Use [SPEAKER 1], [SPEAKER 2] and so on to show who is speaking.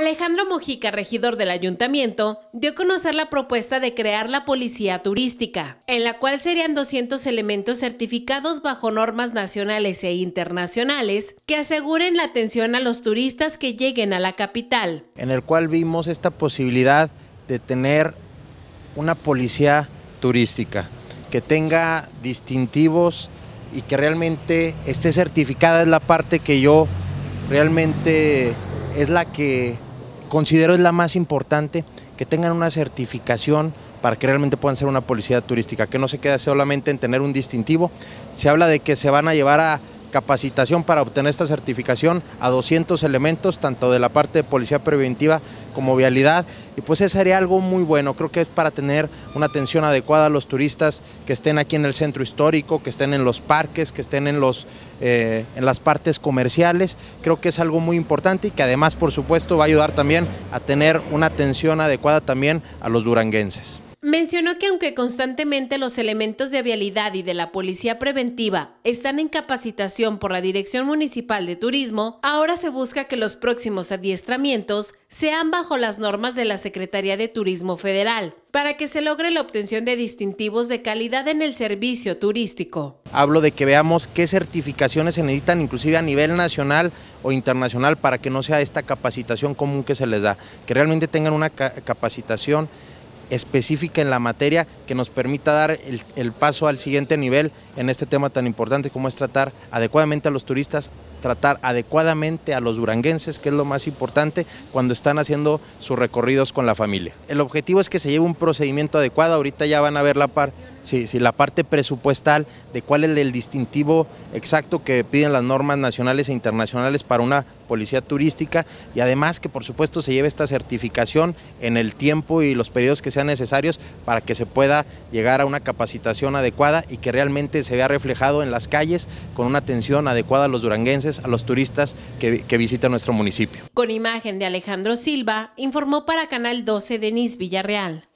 [SPEAKER 1] Alejandro Mojica, regidor del ayuntamiento, dio a conocer la propuesta de crear la policía turística, en la cual serían 200 elementos certificados bajo normas nacionales e internacionales que aseguren la atención a los turistas que lleguen a la capital.
[SPEAKER 2] En el cual vimos esta posibilidad de tener una policía turística que tenga distintivos y que realmente esté certificada es la parte que yo realmente es la que considero es la más importante, que tengan una certificación para que realmente puedan ser una policía turística, que no se quede solamente en tener un distintivo. Se habla de que se van a llevar a capacitación para obtener esta certificación a 200 elementos, tanto de la parte de policía preventiva como vialidad y pues eso sería algo muy bueno, creo que es para tener una atención adecuada a los turistas que estén aquí en el centro histórico, que estén en los parques, que estén en, los, eh, en las partes comerciales, creo que es algo muy importante y que además por supuesto va a ayudar también a tener una atención adecuada también a los duranguenses.
[SPEAKER 1] Mencionó que aunque constantemente los elementos de avialidad y de la policía preventiva están en capacitación por la Dirección Municipal de Turismo, ahora se busca que los próximos adiestramientos sean bajo las normas de la Secretaría de Turismo Federal, para que se logre la obtención de distintivos de calidad en el servicio turístico.
[SPEAKER 2] Hablo de que veamos qué certificaciones se necesitan inclusive a nivel nacional o internacional para que no sea esta capacitación común que se les da, que realmente tengan una capacitación específica en la materia que nos permita dar el, paso al siguiente nivel en este tema tan importante como es tratar adecuadamente a los turistas, tratar adecuadamente a los duranguenses, que es lo más importante cuando están haciendo sus recorridos con la familia. El objetivo es que se lleve un procedimiento adecuado, ahorita ya van a ver la parte Sí, sí, la parte presupuestal de cuál es el distintivo exacto que piden las normas nacionales e internacionales para una policía turística y además que por supuesto se lleve esta certificación en el tiempo y los periodos que sean necesarios para que se pueda llegar a una capacitación adecuada y que realmente se vea reflejado en las calles con una atención adecuada a los duranguenses, a los turistas que, que visitan nuestro municipio.
[SPEAKER 1] Con imagen de Alejandro Silva, informó para Canal 12 Denis Villarreal.